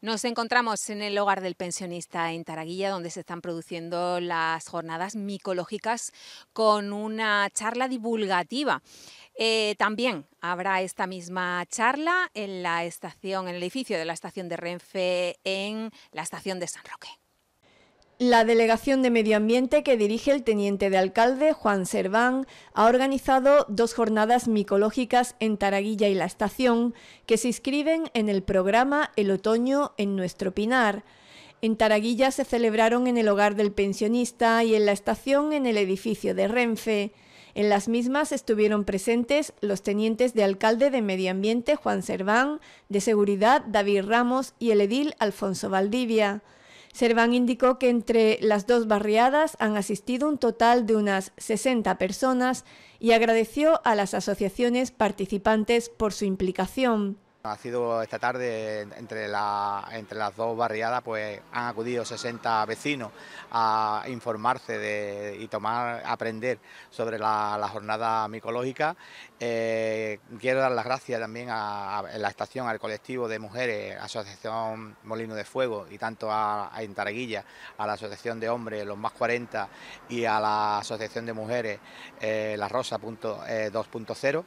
Nos encontramos en el hogar del pensionista en Taraguilla, donde se están produciendo las jornadas micológicas con una charla divulgativa. Eh, también habrá esta misma charla en la estación, en el edificio de la estación de Renfe, en la estación de San Roque. La Delegación de Medio Ambiente que dirige el teniente de alcalde Juan Serván ha organizado dos jornadas micológicas en Taraguilla y la Estación que se inscriben en el programa El Otoño en Nuestro Pinar. En Taraguilla se celebraron en el hogar del pensionista y en la estación en el edificio de Renfe. En las mismas estuvieron presentes los tenientes de alcalde de Medio Ambiente Juan Serván, de Seguridad David Ramos y el edil Alfonso Valdivia. Serván indicó que entre las dos barriadas han asistido un total de unas 60 personas y agradeció a las asociaciones participantes por su implicación. Ha sido esta tarde, entre, las dos barriadas, pues han acudido 60 vecinos a informarse y tomar, aprender sobre la, jornada micológica. Eh, quiero dar las gracias también a, la estación, al colectivo de mujeres, Asociación Molino de Fuego y tanto a, a Intaraguilla, a la Asociación de Hombres, los más 40 y a la Asociación de Mujeres, eh, la Rosa 2.0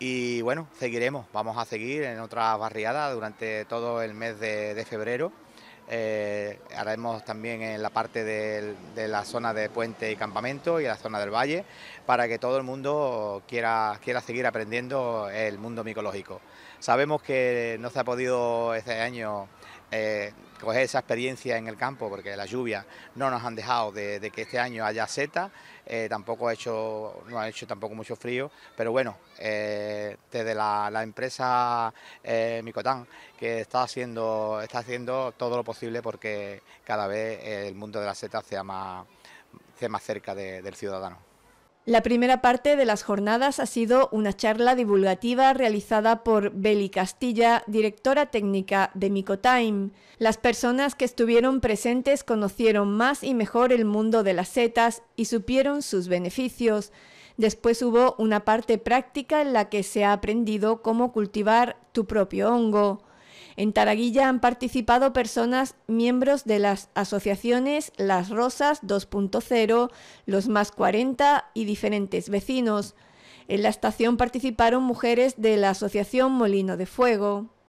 y bueno, seguiremos, vamos a seguir en otra barriadas durante todo el mes de, febrero. Eh, haremos también en la parte de, de, la zona de puente y campamento y la zona del valle para que todo el mundo quiera, quiera seguir aprendiendo el mundo micológico. Sabemos que no se ha podido este año eh, coger esa experiencia en el campo, porque las lluvias no nos han dejado de, que este año haya seta, eh, tampoco ha hecho, no ha hecho tampoco mucho frío, pero bueno, eh, desde la, empresa Micotán, que está haciendo, está haciendo todo lo posible porque cada vez el mundo de la seta sea más, sea más cerca del ciudadano. La primera parte de las jornadas ha sido una charla divulgativa realizada por Beli Castilla, directora técnica de Micotime. Las personas que estuvieron presentes conocieron más y mejor el mundo de las setas y supieron sus beneficios. Después hubo una parte práctica en la que se ha aprendido cómo cultivar tu propio hongo. En Taraguilla han participado personas miembros de las asociaciones Las Rosas 2.0, Los Más 40 y diferentes vecinos. En la estación participaron mujeres de la Asociación Molino de Fuego.